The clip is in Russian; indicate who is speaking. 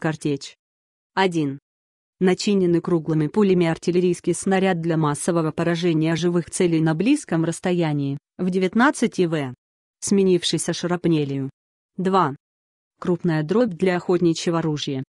Speaker 1: картечь. 1. Начиненный круглыми пулями артиллерийский снаряд для массового поражения живых целей на близком расстоянии, в 19 ИВ, сменившийся шарапнелью. 2. Крупная дробь для охотничьего оружия.